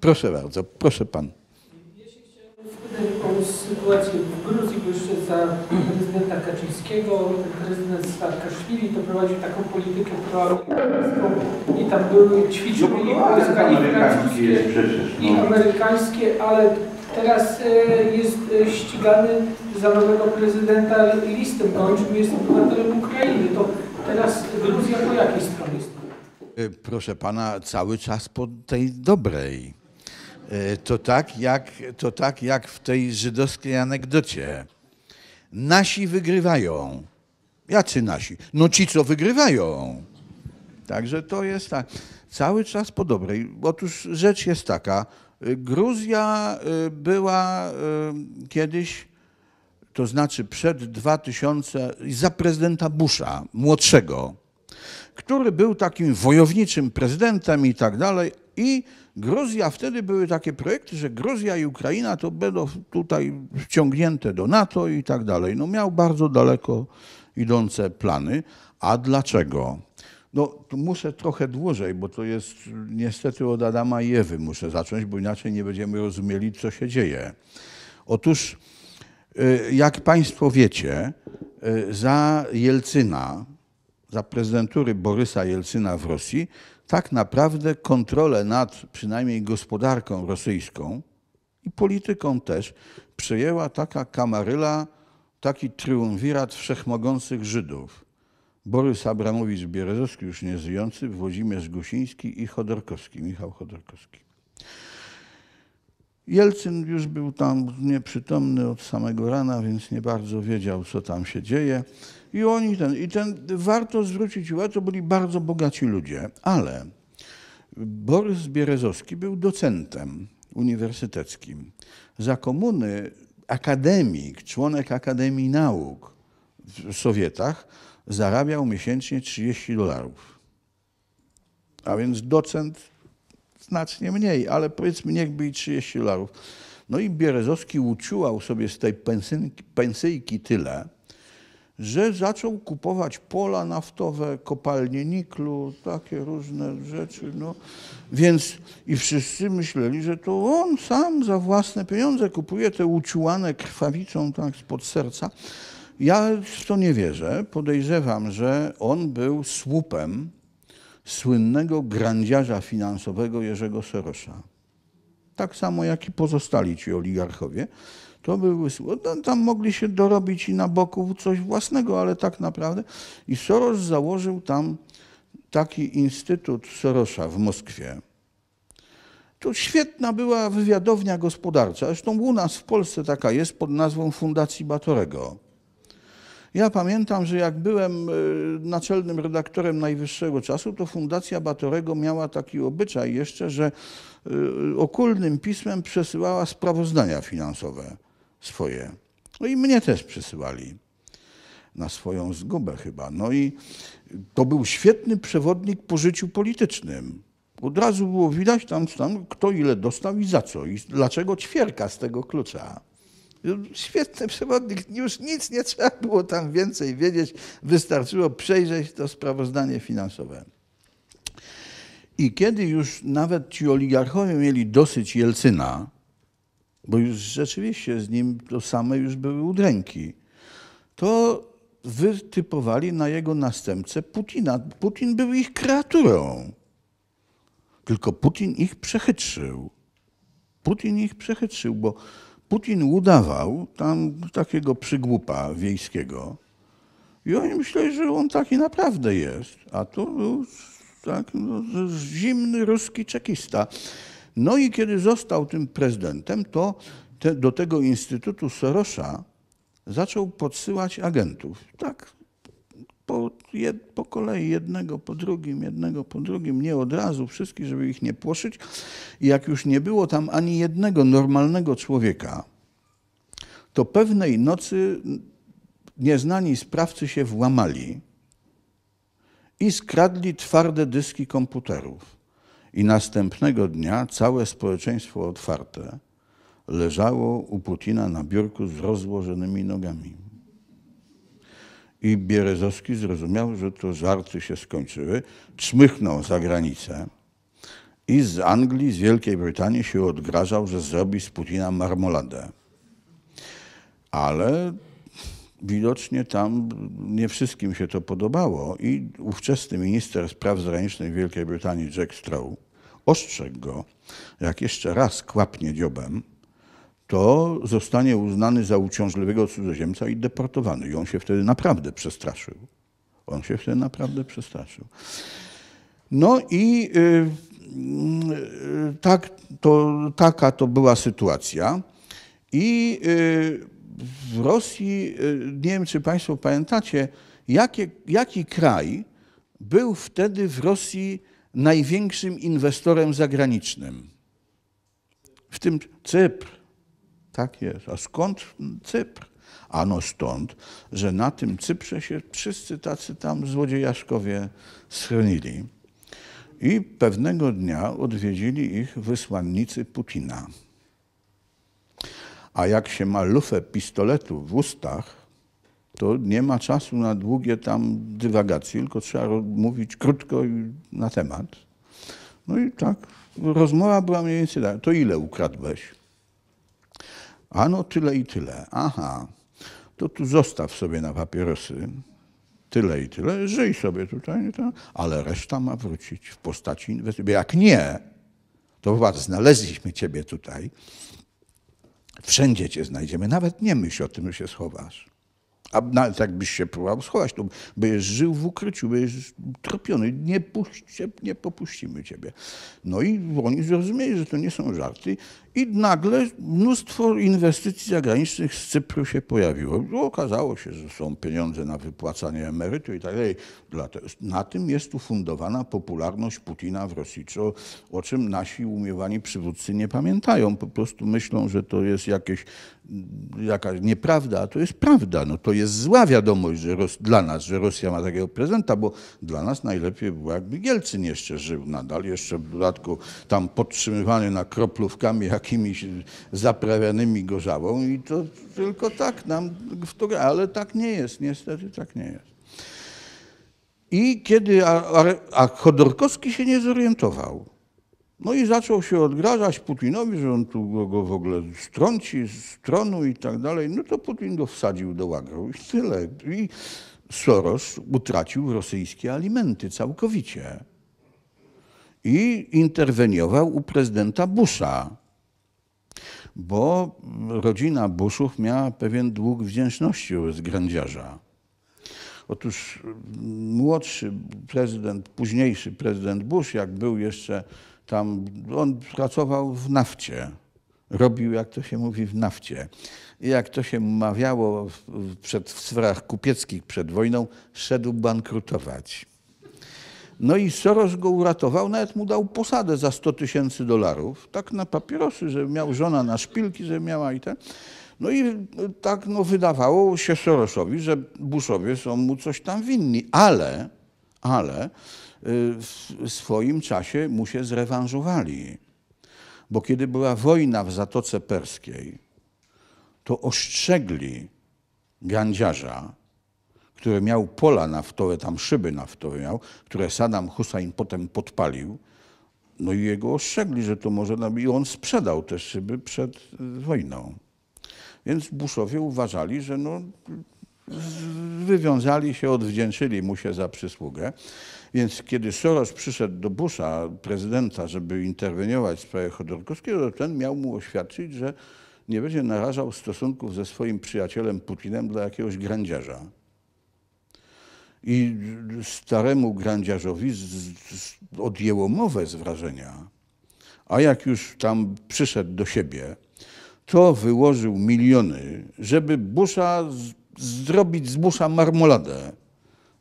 Proszę bardzo, proszę pan. Ja się chciałem spytać o sytuację w Gruzji, bo jeszcze za prezydenta Kaczyńskiego prezydent Saakaszwili to prowadził taką politykę proamerykańską i tam były ćwiczenia no, no i Polska, i francuskie, i no. amerykańskie, ale teraz e, jest e, ścigany za nowego prezydenta listem gończym, jest obywatelem Ukrainy. To teraz Gruzja po jakiej stronie jest? E, proszę pana, cały czas po tej dobrej. Y, to tak, jak, to tak jak w tej żydowskiej anegdocie. Nasi wygrywają. Jacy nasi? No ci, co wygrywają. Także to jest tak. Cały czas po dobrej. Otóż rzecz jest taka. Y, Gruzja y, była kiedyś, to znaczy przed 2000, za prezydenta Busha, młodszego, który był takim wojowniczym prezydentem i tak dalej, i Gruzja, wtedy były takie projekty, że Gruzja i Ukraina to będą tutaj wciągnięte do NATO i tak dalej. No miał bardzo daleko idące plany. A dlaczego? No, muszę trochę dłużej, bo to jest niestety od Adama i Ewy muszę zacząć, bo inaczej nie będziemy rozumieli, co się dzieje. Otóż, y, jak Państwo wiecie, y, za Jelcyna, za prezydentury Borysa Jelcyna w Rosji, tak naprawdę kontrolę nad przynajmniej gospodarką rosyjską i polityką też przejęła taka kamaryla, taki triumvirat wszechmogących Żydów. Borys Abramowicz Bierezowski, już nie żyjący, Włodzimierz Gusiński i Chodorkowski, Michał Chodorkowski. Jelcyn już był tam nieprzytomny od samego rana, więc nie bardzo wiedział, co tam się dzieje. I oni ten, i ten, warto zwrócić uwagę, to byli bardzo bogaci ludzie, ale Borys Bierezowski był docentem uniwersyteckim. Za komuny akademik, członek Akademii Nauk w Sowietach zarabiał miesięcznie 30 dolarów. A więc docent znacznie mniej, ale powiedzmy niechby i 30 dolarów. No i Bierezowski uciułał sobie z tej pensynki, pensyjki tyle, że zaczął kupować pola naftowe, kopalnie niklu, takie różne rzeczy. No. Więc i wszyscy myśleli, że to on sam za własne pieniądze kupuje te uciłane krwawicą tak spod serca. Ja w to nie wierzę. Podejrzewam, że on był słupem słynnego grandziarza finansowego Jerzego Sorosza. Tak samo jak i pozostali ci oligarchowie. To były, no, tam mogli się dorobić i na boku coś własnego, ale tak naprawdę. I Soros założył tam taki instytut Sorosza w Moskwie. To świetna była wywiadownia gospodarcza. Zresztą u nas w Polsce taka jest pod nazwą Fundacji Batorego. Ja pamiętam, że jak byłem y, naczelnym redaktorem najwyższego czasu, to Fundacja Batorego miała taki obyczaj jeszcze, że y, okulnym pismem przesyłała sprawozdania finansowe swoje. No i mnie też przysyłali na swoją zgubę chyba. No i to był świetny przewodnik po życiu politycznym. Od razu było widać tam, tam kto ile dostał i za co i dlaczego ćwierka z tego klucza. Świetny przewodnik, już nic nie trzeba było tam więcej wiedzieć, wystarczyło przejrzeć to sprawozdanie finansowe. I kiedy już nawet ci oligarchowie mieli dosyć Jelcyna, bo już rzeczywiście z nim to same już były udręki, to wytypowali na jego następcę Putina. Putin był ich kreaturą. Tylko Putin ich przechytrzył. Putin ich przechytrzył, bo Putin udawał tam takiego przygłupa wiejskiego i oni myśleli, że on taki naprawdę jest. A tu był tak, no, zimny ruski czekista. No i kiedy został tym prezydentem, to te, do tego Instytutu Sorosza zaczął podsyłać agentów. Tak, po, jed, po kolei jednego po drugim, jednego po drugim, nie od razu wszystkich, żeby ich nie płoszyć. I jak już nie było tam ani jednego normalnego człowieka, to pewnej nocy nieznani sprawcy się włamali i skradli twarde dyski komputerów i następnego dnia całe społeczeństwo otwarte leżało u Putina na biurku z rozłożonymi nogami. I Bierezowski zrozumiał, że to żarty się skończyły, czmychnął za granicę i z Anglii, z Wielkiej Brytanii się odgrażał, że zrobi z Putina marmoladę. Ale widocznie tam nie wszystkim się to podobało i ówczesny minister spraw zagranicznych Wielkiej Brytanii Jack Straw ostrzegł go, jak jeszcze raz kłapnie dziobem, to zostanie uznany za uciążliwego cudzoziemca i deportowany. I on się wtedy naprawdę przestraszył. On się wtedy naprawdę przestraszył. No i y, y, tak, to, taka to była sytuacja. I yy, w Rosji, y, nie wiem czy Państwo pamiętacie, jakie, jaki kraj był wtedy w Rosji największym inwestorem zagranicznym? W tym Cypr. Tak jest. A skąd Cypr? Ano stąd, że na tym Cyprze się wszyscy tacy tam złodziejaszkowie schronili. I pewnego dnia odwiedzili ich wysłannicy Putina. A jak się ma lufę pistoletu w ustach, to nie ma czasu na długie tam dywagacje, tylko trzeba mówić krótko i na temat. No i tak, rozmowa była mniej więcej taka. To ile ukradłeś? Ano tyle i tyle. Aha, to tu zostaw sobie na papierosy tyle i tyle, żyj sobie tutaj, tak? ale reszta ma wrócić w postaci inwestycji. Jak nie, to władz, znaleźliśmy ciebie tutaj, Wszędzie cię znajdziemy, nawet nie myśl o tym, że się schowasz. A nawet jakbyś się próbował schować, to byś żył w ukryciu, byś tropiony, nie, puśćcie, nie popuścimy ciebie. No i oni zrozumieli, że to nie są żarty i nagle mnóstwo inwestycji zagranicznych z Cypru się pojawiło. Okazało się, że są pieniądze na wypłacanie emerytur i tak dalej. Na tym jest ufundowana popularność Putina w Rosji, co, o czym nasi umiewani przywódcy nie pamiętają. Po prostu myślą, że to jest jakieś, mm, jakaś nieprawda, a to jest prawda. No, to jest zła wiadomość że Ros dla nas, że Rosja ma takiego prezenta, bo dla nas najlepiej było, jakby Gielcyn jeszcze żył nadal, jeszcze w dodatku tam podtrzymywany na kroplówkami, jak jakimiś zaprawianymi gorzałą i to tylko tak nam w ale tak nie jest, niestety tak nie jest. I kiedy, a, a Chodorkowski się nie zorientował. No i zaczął się odgrażać Putinowi, że on tu go w ogóle strąci z tronu i tak dalej. No to Putin go wsadził do łagru i tyle. I Soros utracił rosyjskie alimenty całkowicie. I interweniował u prezydenta Busha bo rodzina Buszów miała pewien dług wdzięczności wobec Grandziarza. Otóż młodszy prezydent, późniejszy prezydent Bush, jak był jeszcze tam, on pracował w nafcie. Robił, jak to się mówi, w nafcie. I jak to się mawiało w, przed, w sferach kupieckich przed wojną, szedł bankrutować. No i Soros go uratował, nawet mu dał posadę za 100 tysięcy dolarów, tak na papierosy, że miał żona na szpilki, że miała i te. No i y, tak no, wydawało się Sorosowi, że Bushowie są mu coś tam winni, ale, ale y, w swoim czasie mu się zrewanżowali. Bo kiedy była wojna w Zatoce Perskiej, to ostrzegli gandziarza, które miał pola naftowe, tam szyby naftowe miał, które Saddam Hussein potem podpalił. No i jego ostrzegli, że to może... I on sprzedał te szyby przed y, wojną. Więc Bushowie uważali, że no, wywiązali się, odwdzięczyli mu się za przysługę. Więc kiedy Soros przyszedł do Busha, prezydenta, żeby interweniować w sprawie Chodorkowskiego, ten miał mu oświadczyć, że nie będzie narażał stosunków ze swoim przyjacielem Putinem dla jakiegoś grandziarza. I staremu grandziarzowi z, z, odjęło mowę z wrażenia. A jak już tam przyszedł do siebie, to wyłożył miliony, żeby busza, z, zrobić z busza marmoladę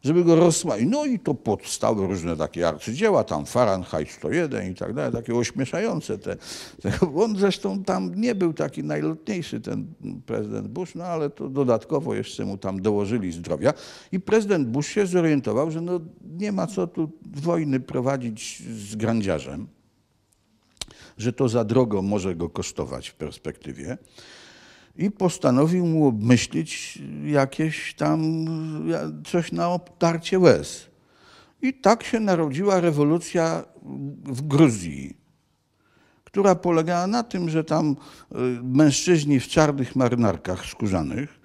żeby go rozsmaić. No i to powstały różne takie arcydzieła, tam Fahrenheit 101 i tak dalej, takie ośmieszające te. On zresztą tam nie był taki najlotniejszy, ten prezydent Bush, no ale to dodatkowo jeszcze mu tam dołożyli zdrowia. I prezydent Bush się zorientował, że no nie ma co tu wojny prowadzić z grandziarzem, że to za drogo może go kosztować w perspektywie i postanowił mu obmyślić jakieś tam coś na obtarcie łez. I tak się narodziła rewolucja w Gruzji, która polegała na tym, że tam e, mężczyźni w czarnych marynarkach skórzanych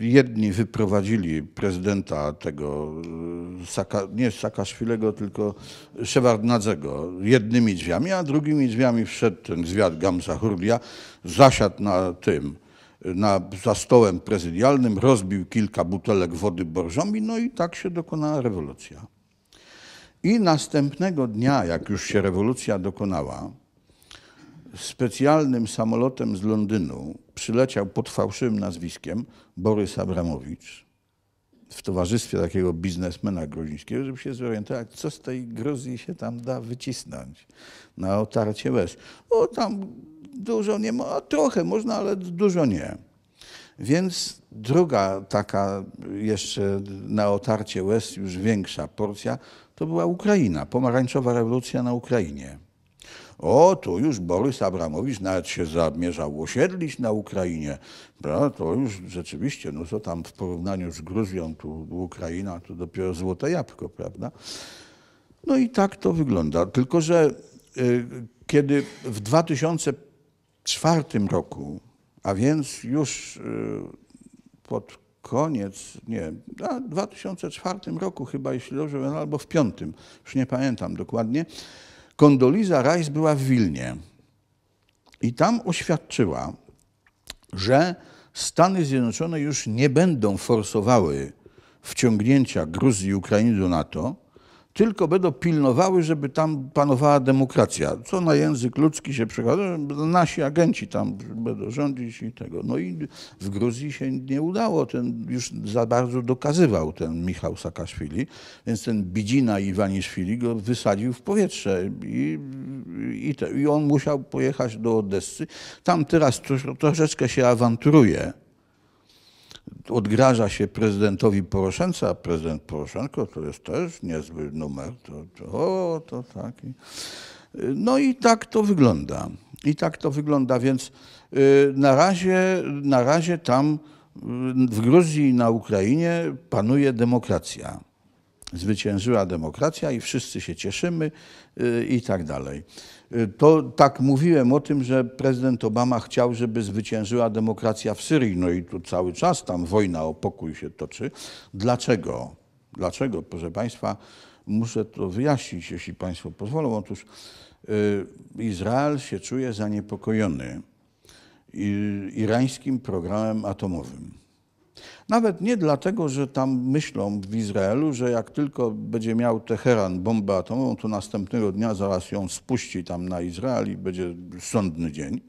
Jedni wyprowadzili prezydenta tego, e, Saka, nie Sakaszwilego, tylko Szewardnadzego jednymi drzwiami, a drugimi drzwiami wszedł ten zwiat Gamsa Hurdia, zasiadł na tym, na, za stołem prezydialnym, rozbił kilka butelek wody Borżomi, no i tak się dokonała rewolucja. I następnego dnia, jak już się rewolucja dokonała, specjalnym samolotem z Londynu przyleciał pod fałszywym nazwiskiem Borys Abramowicz w towarzystwie takiego biznesmena gruzińskiego, żeby się zorientować, co z tej Gruzji się tam da wycisnąć na otarcie łez. O, tam dużo nie ma, trochę można, ale dużo nie. Więc druga taka jeszcze na otarcie łez, już większa porcja, to była Ukraina, pomarańczowa rewolucja na Ukrainie. O, to już Borys Abramowicz nawet się zamierzał osiedlić na Ukrainie. Prawda? To już rzeczywiście, no co tam w porównaniu z Gruzją, tu Ukraina, to dopiero złote jabłko, prawda? No i tak to wygląda. Tylko, że y, kiedy w 2004 roku, a więc już y, pod koniec, nie, w 2004 roku chyba, jeśli dobrze albo w piątym, już nie pamiętam dokładnie, Kondoliza Rice była w Wilnie i tam oświadczyła, że Stany Zjednoczone już nie będą forsowały wciągnięcia Gruzji i Ukrainy do NATO, tylko będą pilnowały, żeby tam panowała demokracja. Co na język ludzki się przekłada, nasi agenci tam będą rządzić i tego. No i w Gruzji się nie udało, ten już za bardzo dokazywał ten Michał Sakaszwili, więc ten Bidzina Iwaniszwili go wysadził w powietrze i, i, te, i on musiał pojechać do Odessy. Tam teraz troszeczkę się awanturuje odgraża się prezydentowi Poroszence, a prezydent Poroszenko to jest też niezły numer. To, to, o, to taki. No i tak to wygląda. I tak to wygląda, więc y, na razie, na razie tam y, w Gruzji i na Ukrainie panuje demokracja. Zwyciężyła demokracja i wszyscy się cieszymy y, i tak dalej. Y, to tak mówiłem o tym, że prezydent Obama chciał, żeby zwyciężyła demokracja w Syrii. No i tu cały czas tam wojna o pokój się toczy. Dlaczego? Dlaczego, proszę Państwa, muszę to wyjaśnić, jeśli Państwo pozwolą. Otóż y, Izrael się czuje zaniepokojony irańskim programem atomowym. Nawet nie dlatego, że tam myślą w Izraelu, że jak tylko będzie miał Teheran bombę atomową, to następnego dnia zaraz ją spuści tam na Izrael i będzie sądny dzień.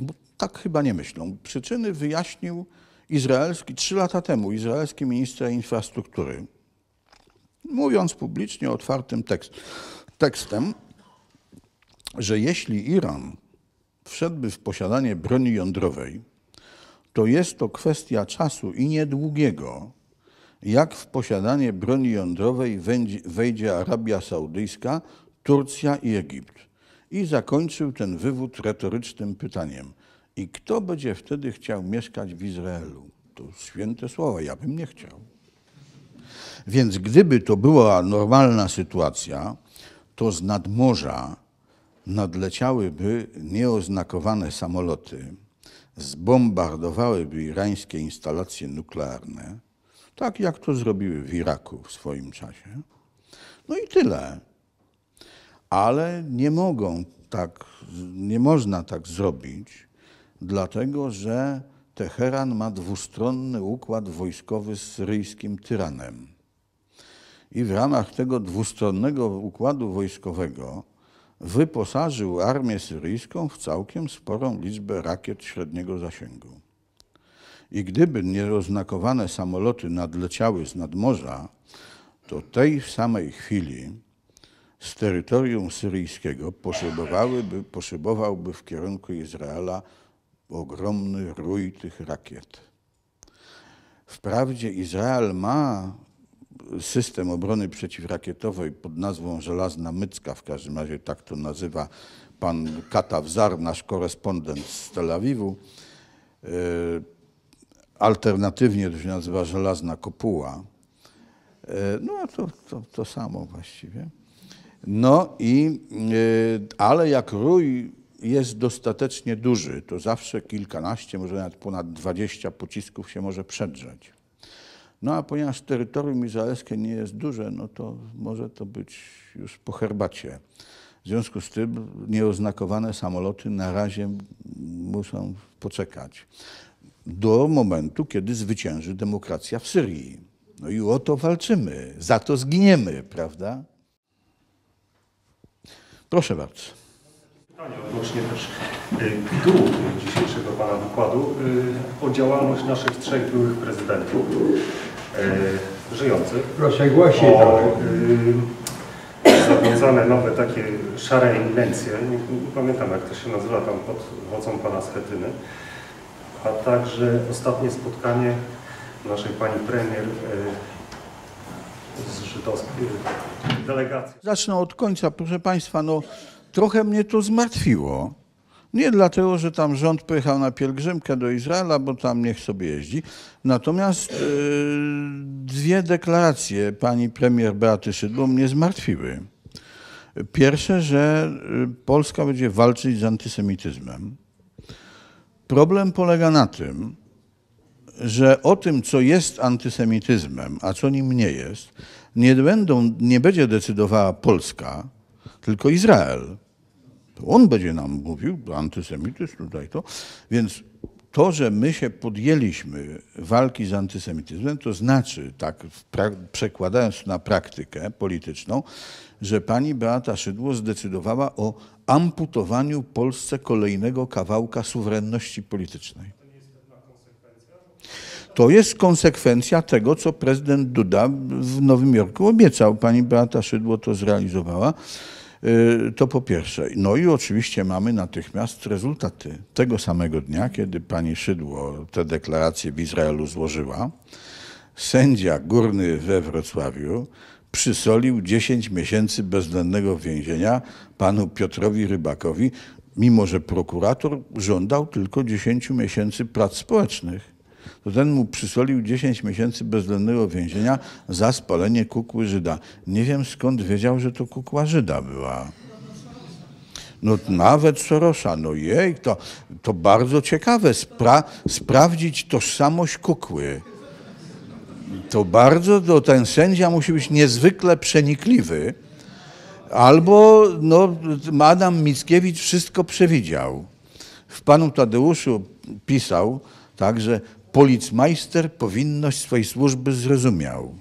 Bo tak chyba nie myślą. Przyczyny wyjaśnił izraelski, trzy lata temu, izraelski minister infrastruktury, mówiąc publicznie otwartym tekst, tekstem, że jeśli Iran wszedłby w posiadanie broni jądrowej, to jest to kwestia czasu i niedługiego, jak w posiadanie broni jądrowej wejdzie Arabia Saudyjska, Turcja i Egipt. I zakończył ten wywód retorycznym pytaniem. I kto będzie wtedy chciał mieszkać w Izraelu? To święte słowa, ja bym nie chciał. Więc gdyby to była normalna sytuacja, to z nadmorza nadleciałyby nieoznakowane samoloty zbombardowałyby irańskie instalacje nuklearne, tak jak to zrobiły w Iraku w swoim czasie. No i tyle. Ale nie mogą tak, nie można tak zrobić, dlatego że Teheran ma dwustronny układ wojskowy z syryjskim tyranem. I w ramach tego dwustronnego układu wojskowego wyposażył armię syryjską w całkiem sporą liczbę rakiet średniego zasięgu. I gdyby nieroznakowane samoloty nadleciały z nadmorza, to tej samej chwili z terytorium syryjskiego poszybowałyby, poszybowałby w kierunku Izraela ogromny rój tych rakiet. Wprawdzie Izrael ma system obrony przeciwrakietowej pod nazwą Żelazna Mycka, w każdym razie tak to nazywa pan Katawzar, nasz korespondent z Tel Awiwu, e, alternatywnie to się nazywa Żelazna Kopuła. E, no a to, to, to samo właściwie. No i, e, ale jak rój jest dostatecznie duży, to zawsze kilkanaście, może nawet ponad dwadzieścia pocisków się może przedrzeć. No a ponieważ terytorium izraelskie nie jest duże, no to może to być już po herbacie. W związku z tym nieoznakowane samoloty na razie muszą poczekać do momentu, kiedy zwycięży demokracja w Syrii. No i o to walczymy, za to zginiemy, prawda? Proszę bardzo. Pytanie odnośnie też tytułu y, dzisiejszego Pana wykładu y, o działalność naszych trzech byłych prezydentów y, żyjących. Proszę głośniej. O, zawiązane nowe takie szare inwencje, nie, nie, pamiętam jak to się nazywa tam pod wodzą Pana Schetyny, a także ostatnie spotkanie naszej Pani Premier z żydowskiej delegacji. Zacznę od końca, proszę Państwa, no trochę mnie to zmartwiło. Nie dlatego, że tam rząd pojechał na pielgrzymkę do Izraela, bo tam niech sobie jeździ. Natomiast yy, dwie deklaracje pani premier Beaty Szydło mnie zmartwiły. Pierwsze, że e, Polska będzie walczyć z antysemityzmem. Problem polega na tym, że o tym, co jest antysemityzmem, a co nim nie jest, nie, będą, nie będzie decydowała Polska, tylko Izrael. To on będzie nam mówił, antysemityzm tutaj to. Więc to, że my się podjęliśmy walki z antysemityzmem, to znaczy, tak przekładając na praktykę polityczną, że pani Beata Szydło zdecydowała o amputowaniu Polsce kolejnego kawałka suwerenności politycznej. To jest konsekwencja tego, co prezydent Duda w Nowym Jorku obiecał. Pani Beata Szydło to zrealizowała. Y, to po pierwsze. No i oczywiście mamy natychmiast rezultaty. Tego samego dnia, kiedy pani Szydło tę deklarację w Izraelu złożyła, sędzia górny we Wrocławiu przysolił 10 miesięcy bezwzględnego więzienia panu Piotrowi Rybakowi, mimo że prokurator żądał tylko 10 miesięcy prac społecznych to ten mu przysolił 10 miesięcy bezlędnego więzienia za spalenie kukły Żyda. Nie wiem skąd wiedział, że to kukła Żyda była. No nawet Sorosza, no jej, to, to bardzo ciekawe, Spra sprawdzić tożsamość kukły. To bardzo, to ten sędzia musi być niezwykle przenikliwy, albo no, Adam Mickiewicz wszystko przewidział. W Panu Tadeuszu pisał, Także policmajster powinność swojej służby zrozumiał.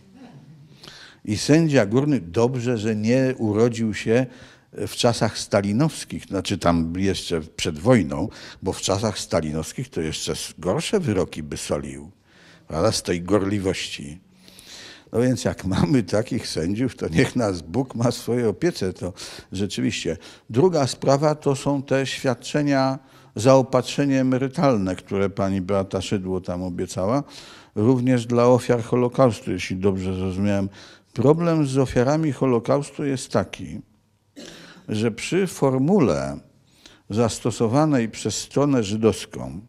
I sędzia górny dobrze, że nie urodził się w czasach stalinowskich, znaczy tam jeszcze przed wojną, bo w czasach stalinowskich to jeszcze gorsze wyroki by solił, prawda, z tej gorliwości. No więc jak mamy takich sędziów, to niech nas Bóg ma swoje opiece, to rzeczywiście. Druga sprawa to są te świadczenia zaopatrzenie emerytalne, które pani Beata Szydło tam obiecała, również dla ofiar Holokaustu, jeśli dobrze zrozumiałem. Problem z ofiarami Holokaustu jest taki, że przy formule zastosowanej przez stronę żydowską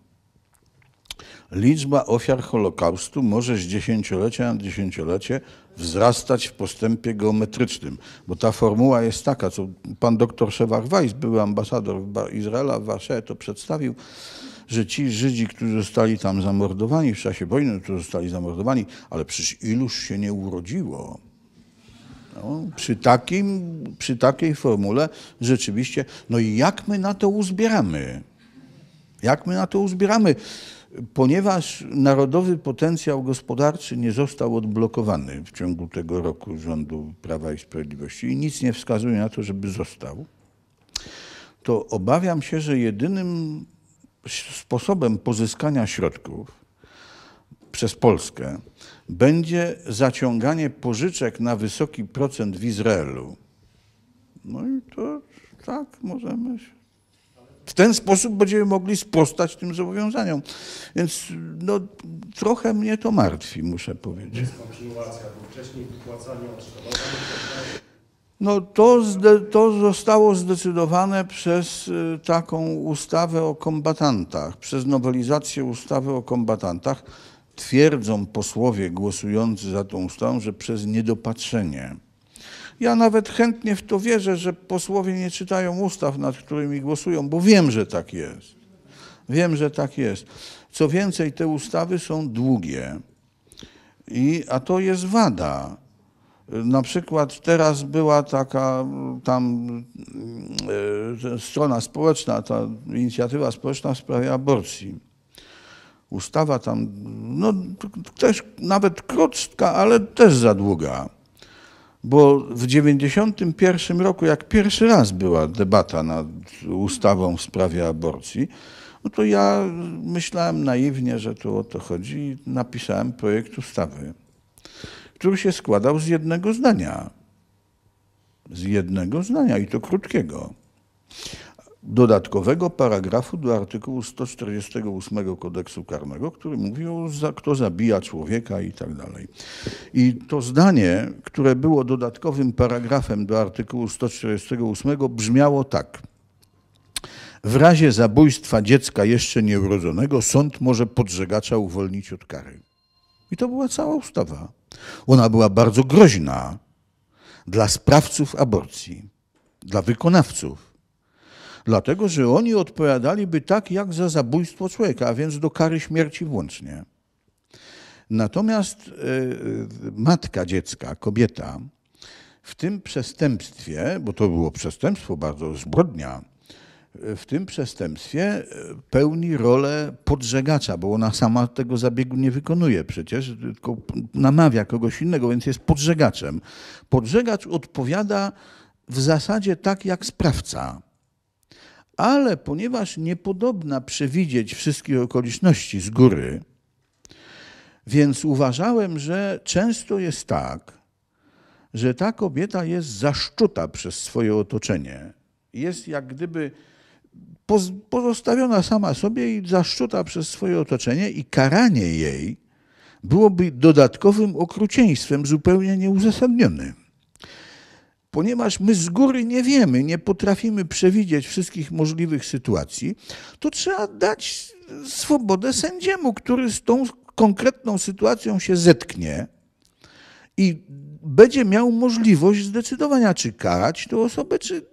liczba ofiar Holokaustu może z dziesięciolecia na dziesięciolecie wzrastać w postępie geometrycznym. Bo ta formuła jest taka, co pan doktor Szewar Weiss, były ambasador Izraela w Warszawie, to przedstawił, że ci Żydzi, którzy zostali tam zamordowani w czasie wojny, którzy zostali zamordowani, ale przecież iluż się nie urodziło. No, przy, takim, przy takiej formule rzeczywiście, no i jak my na to uzbieramy? Jak my na to uzbieramy? Ponieważ narodowy potencjał gospodarczy nie został odblokowany w ciągu tego roku rządu Prawa i Sprawiedliwości i nic nie wskazuje na to, żeby został, to obawiam się, że jedynym sposobem pozyskania środków przez Polskę będzie zaciąganie pożyczek na wysoki procent w Izraelu. No i to tak możemy w ten sposób będziemy mogli sprostać tym zobowiązaniom. Więc no, trochę mnie to martwi, muszę powiedzieć. Jest kontynuacja, wcześniej odszkodowań. No to, to zostało zdecydowane przez y, taką ustawę o kombatantach, przez nowelizację ustawy o kombatantach. Twierdzą posłowie głosujący za tą ustawą, że przez niedopatrzenie ja nawet chętnie w to wierzę, że posłowie nie czytają ustaw, nad którymi głosują, bo wiem, że tak jest. Wiem, że tak jest. Co więcej, te ustawy są długie, i, a to jest wada. Na przykład teraz była taka tam e, strona społeczna, ta inicjatywa społeczna w sprawie aborcji. Ustawa tam, no też nawet krótka, ale też za długa bo w 1991 roku, jak pierwszy raz była debata nad ustawą w sprawie aborcji, no to ja myślałem naiwnie, że tu o to chodzi i napisałem projekt ustawy, który się składał z jednego zdania. Z jednego zdania i to krótkiego dodatkowego paragrafu do artykułu 148 kodeksu karnego, który mówi o za, kto zabija człowieka i tak dalej. I to zdanie, które było dodatkowym paragrafem do artykułu 148 brzmiało tak. W razie zabójstwa dziecka jeszcze nieurodzonego sąd może podżegacza uwolnić od kary. I to była cała ustawa. Ona była bardzo groźna dla sprawców aborcji, dla wykonawców Dlatego, że oni odpowiadaliby tak jak za zabójstwo człowieka, a więc do kary śmierci włącznie. Natomiast e, e, matka dziecka, kobieta, w tym przestępstwie, bo to było przestępstwo bardzo zbrodnia, e, w tym przestępstwie pełni rolę podżegacza, bo ona sama tego zabiegu nie wykonuje przecież, tylko namawia kogoś innego, więc jest podżegaczem. Podżegacz odpowiada w zasadzie tak jak sprawca. Ale ponieważ niepodobna przewidzieć wszystkich okoliczności z góry, więc uważałem, że często jest tak, że ta kobieta jest zaszczuta przez swoje otoczenie. Jest jak gdyby pozostawiona sama sobie i zaszczuta przez swoje otoczenie, i karanie jej byłoby dodatkowym okrucieństwem zupełnie nieuzasadnionym ponieważ my z góry nie wiemy, nie potrafimy przewidzieć wszystkich możliwych sytuacji, to trzeba dać swobodę sędziemu, który z tą konkretną sytuacją się zetknie i będzie miał możliwość zdecydowania, czy karać tę osobę, czy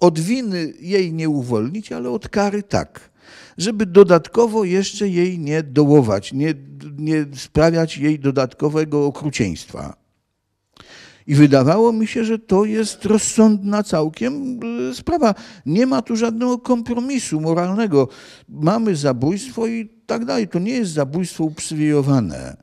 od winy jej nie uwolnić, ale od kary tak. Żeby dodatkowo jeszcze jej nie dołować, nie, nie sprawiać jej dodatkowego okrucieństwa. I wydawało mi się, że to jest rozsądna całkiem e, sprawa. Nie ma tu żadnego kompromisu moralnego. Mamy zabójstwo i tak dalej. To nie jest zabójstwo uprzywilejowane.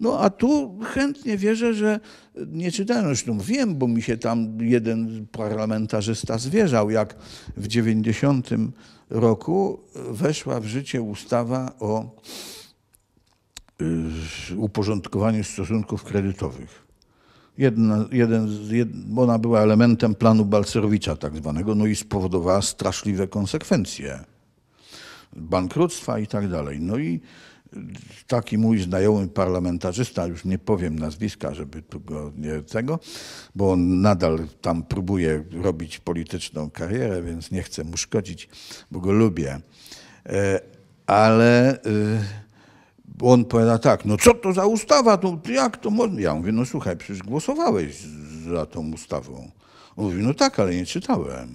No a tu chętnie wierzę, że nie czytałem, zresztą wiem, bo mi się tam jeden parlamentarzysta zwierzał, jak w 90 roku weszła w życie ustawa o e, uporządkowaniu stosunków kredytowych. Jedna, jeden, jed, ona była elementem planu Balcerowicza tak zwanego, no i spowodowała straszliwe konsekwencje. Bankructwa i tak dalej. No i taki mój znajomy parlamentarzysta, już nie powiem nazwiska, żeby go nie tego, bo on nadal tam próbuje robić polityczną karierę, więc nie chcę mu szkodzić, bo go lubię. E, ale y, on powiada tak, no co to za ustawa, to no, jak to można? Ja mówię, no słuchaj, przecież głosowałeś za tą ustawą. On mówi, no tak, ale nie czytałem.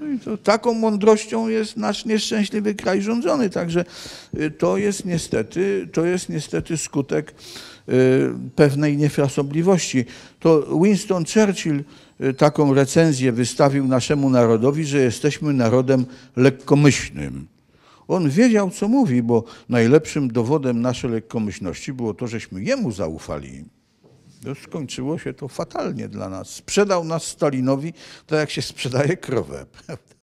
No i to taką mądrością jest nasz nieszczęśliwy kraj rządzony. Także y, to jest niestety, to jest niestety skutek y, pewnej niefrasobliwości. To Winston Churchill y, taką recenzję wystawił naszemu narodowi, że jesteśmy narodem lekkomyślnym. On wiedział, co mówi, bo najlepszym dowodem naszej lekkomyślności było to, żeśmy jemu zaufali. To no, skończyło się to fatalnie dla nas. Sprzedał nas Stalinowi, tak jak się sprzedaje krowę.